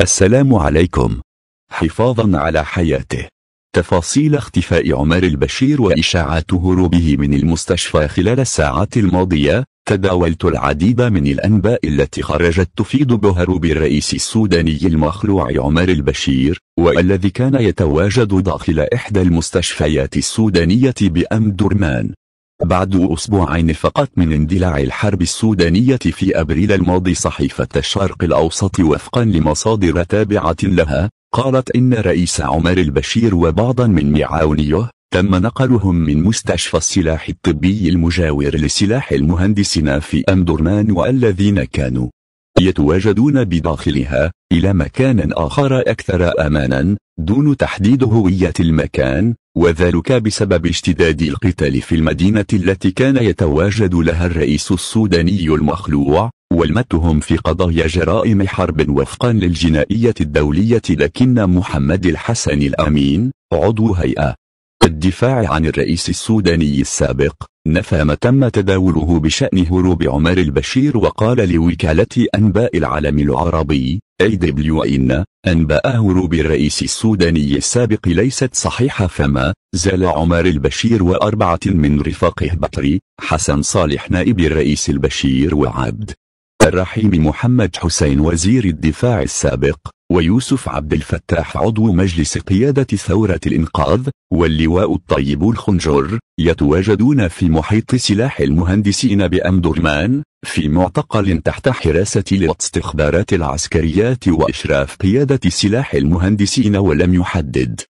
السلام عليكم حفاظا على حياته تفاصيل اختفاء عمر البشير وإشاعات هروبه من المستشفى خلال الساعات الماضية تداولت العديد من الأنباء التي خرجت تفيد بهروب الرئيس السوداني المخلوع عمر البشير والذي كان يتواجد داخل إحدى المستشفيات السودانية بأم درمان بعد أسبوعين فقط من اندلاع الحرب السودانية في أبريل الماضي صحيفة الشرق الأوسط وفقا لمصادر تابعة لها قالت إن رئيس عمر البشير وبعضا من معاونيه تم نقلهم من مستشفى السلاح الطبي المجاور لسلاح المهندسين في أمدرمان والذين كانوا يتواجدون بداخلها إلى مكان آخر أكثر أمانا دون تحديد هوية المكان وذلك بسبب اشتداد القتال في المدينة التي كان يتواجد لها الرئيس السوداني المخلوع والمتهم في قضايا جرائم حرب وفقا للجنائية الدولية لكن محمد الحسن الأمين عضو هيئة الدفاع عن الرئيس السوداني السابق نفى ما تم تداوله بشأن هروب عمر البشير وقال لوكالة أنباء العالم العربي AWN أنباء هروب الرئيس السوداني السابق ليست صحيحة فما زال عمر البشير وأربعة من رفاقه بطري حسن صالح نائب الرئيس البشير وعبد الرحيم محمد حسين وزير الدفاع السابق ويوسف عبد الفتاح عضو مجلس قيادة ثورة الإنقاذ واللواء الطيب الخنجر يتواجدون في محيط سلاح المهندسين بأمدرمان في معتقل تحت حراسة الاستخبارات العسكريات وإشراف قيادة سلاح المهندسين ولم يحدد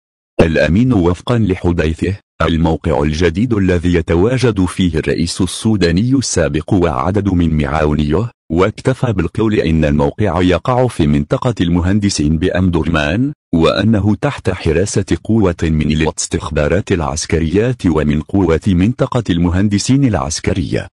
الأمين وفقا لحديثه الموقع الجديد الذي يتواجد فيه الرئيس السوداني السابق وعدد من معاونيه واكتفى بالقول إن الموقع يقع في منطقة المهندسين بأمدرمان وأنه تحت حراسة قوة من الاستخبارات العسكريات ومن قوة منطقة المهندسين العسكرية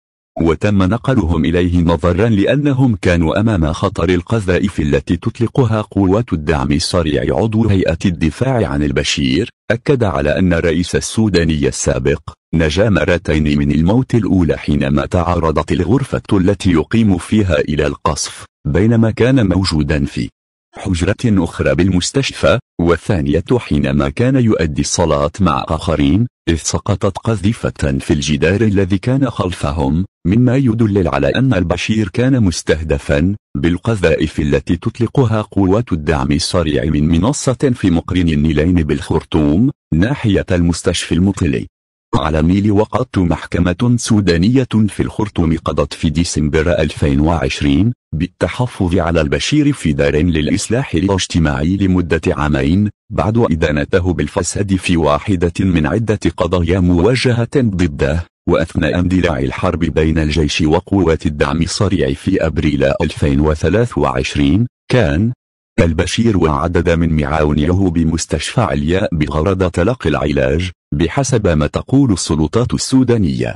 وتم نقلهم إليه نظرا لأنهم كانوا أمام خطر القذائف التي تطلقها قوات الدعم السريع عضو هيئة الدفاع عن البشير أكد على أن الرئيس السوداني السابق نجا مرتين من الموت الأولى حينما تعرضت الغرفة التي يقيم فيها إلى القصف بينما كان موجودا في حجرة أخرى بالمستشفى والثانية حينما كان يؤدي الصلاة مع آخرين إذ سقطت قذيفة في الجدار الذي كان خلفهم مما يدلل على أن البشير كان مستهدفا بالقذائف التي تطلقها قوات الدعم السريع من منصة في مقرن النيلين بالخرطوم ناحية المستشفى المطلي على ميل وقعت محكمة سودانية في الخرطوم قضت في ديسمبر 2020 بالتحفظ على البشير في دار للإصلاح الاجتماعي لمدة عامين بعد إدانته بالفساد في واحدة من عدة قضايا موجهة ضده وأثناء اندلاع الحرب بين الجيش وقوات الدعم الصريع في أبريل 2023 كان البشير وعدد من معاونيه بمستشفى علياء بغرض تلقي العلاج بحسب ما تقول السلطات السودانية